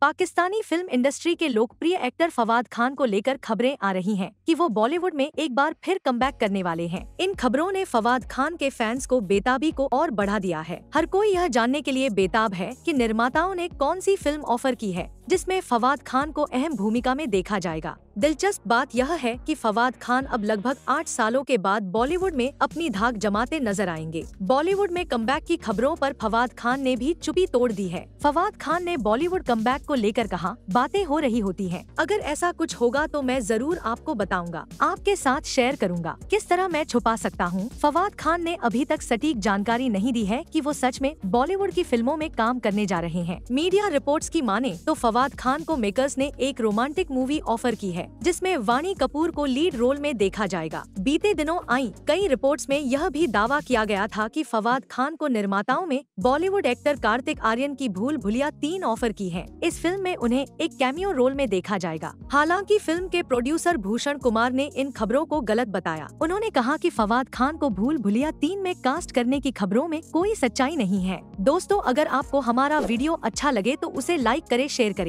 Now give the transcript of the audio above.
Pakistani film industry के लोकप्रिय actor Fawad Khan को लेकर खबरें आ रही हैं कि वो बॉलीवुड में एक बार फिर कम करने वाले हैं इन खबरों ने फवाद खान के फैंस को बेताबी को और बढ़ा दिया है हर कोई यह जानने के लिए बेताब है कि निर्माताओं ने कौन सी फिल्म ऑफर की है जिसमें फवाद खान को अहम भूमिका में देखा जाएगा दिलचस्प बात यह है कि फवाद खान अब लगभग आठ सालों के बाद बॉलीवुड में अपनी धाक जमाते नजर आएंगे बॉलीवुड में कमबैक की खबरों पर फवाद खान ने भी चुपी तोड़ दी है फवाद खान ने बॉलीवुड कम को लेकर कहा बातें हो रही होती हैं। अगर ऐसा कुछ होगा तो मैं जरूर आपको बताऊंगा आपके साथ शेयर करूंगा किस तरह मैं छुपा सकता हूँ फवाद खान ने अभी तक सटीक जानकारी नहीं दी है की वो सच में बॉलीवुड की फिल्मों में काम करने जा रहे हैं मीडिया रिपोर्ट की माने तो फवाद फवाद खान को मेकर्स ने एक रोमांटिक मूवी ऑफर की है जिसमें वाणी कपूर को लीड रोल में देखा जाएगा बीते दिनों आई कई रिपोर्ट्स में यह भी दावा किया गया था कि फवाद खान को निर्माताओं में बॉलीवुड एक्टर कार्तिक आर्यन की भूल भुलिया तीन ऑफर की है इस फिल्म में उन्हें एक कैमियो रोल में देखा जाएगा हालांकि फिल्म के प्रोड्यूसर भूषण कुमार ने इन खबरों को गलत बताया उन्होंने कहा की फवाद खान को भूल भुलिया तीन में कास्ट करने की खबरों में कोई सच्चाई नहीं है दोस्तों अगर आपको हमारा वीडियो अच्छा लगे तो उसे लाइक करे शेयर करे